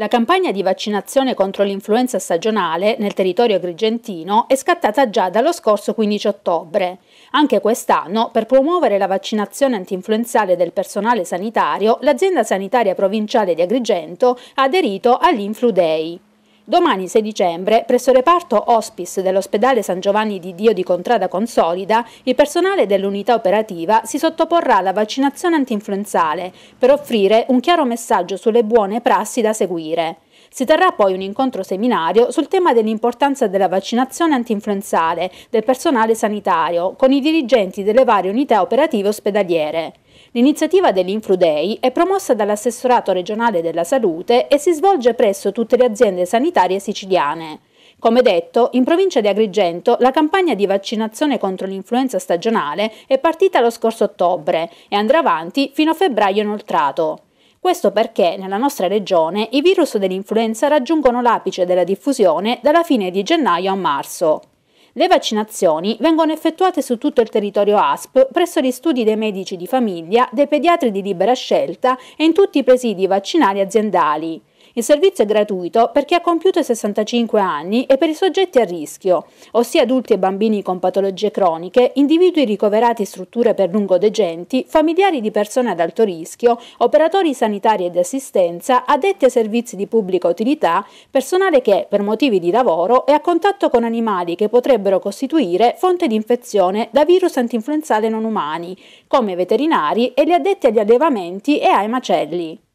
La campagna di vaccinazione contro l'influenza stagionale nel territorio agrigentino è scattata già dallo scorso 15 ottobre. Anche quest'anno, per promuovere la vaccinazione antinfluenzale del personale sanitario, l'azienda sanitaria provinciale di Agrigento ha aderito all'Influ Day. Domani 6 dicembre, presso il reparto hospice dell'ospedale San Giovanni di Dio di Contrada Consolida, il personale dell'unità operativa si sottoporrà alla vaccinazione antinfluenzale per offrire un chiaro messaggio sulle buone prassi da seguire. Si terrà poi un incontro seminario sul tema dell'importanza della vaccinazione antinfluenzale del personale sanitario con i dirigenti delle varie unità operative ospedaliere. L'iniziativa dell'Infludei è promossa dall'assessorato regionale della salute e si svolge presso tutte le aziende sanitarie siciliane. Come detto, in provincia di Agrigento la campagna di vaccinazione contro l'influenza stagionale è partita lo scorso ottobre e andrà avanti fino a febbraio inoltrato. Questo perché nella nostra regione i virus dell'influenza raggiungono l'apice della diffusione dalla fine di gennaio a marzo. Le vaccinazioni vengono effettuate su tutto il territorio ASP presso gli studi dei medici di famiglia, dei pediatri di libera scelta e in tutti i presidi vaccinali aziendali. Il servizio è gratuito per chi ha compiuto i 65 anni e per i soggetti a rischio, ossia adulti e bambini con patologie croniche, individui ricoverati in strutture per lungo lungodegenti, familiari di persone ad alto rischio, operatori sanitari e di assistenza, addetti ai servizi di pubblica utilità, personale che, per motivi di lavoro, è a contatto con animali che potrebbero costituire fonte di infezione da virus antinfluenzale non umani, come veterinari e gli addetti agli allevamenti e ai macelli.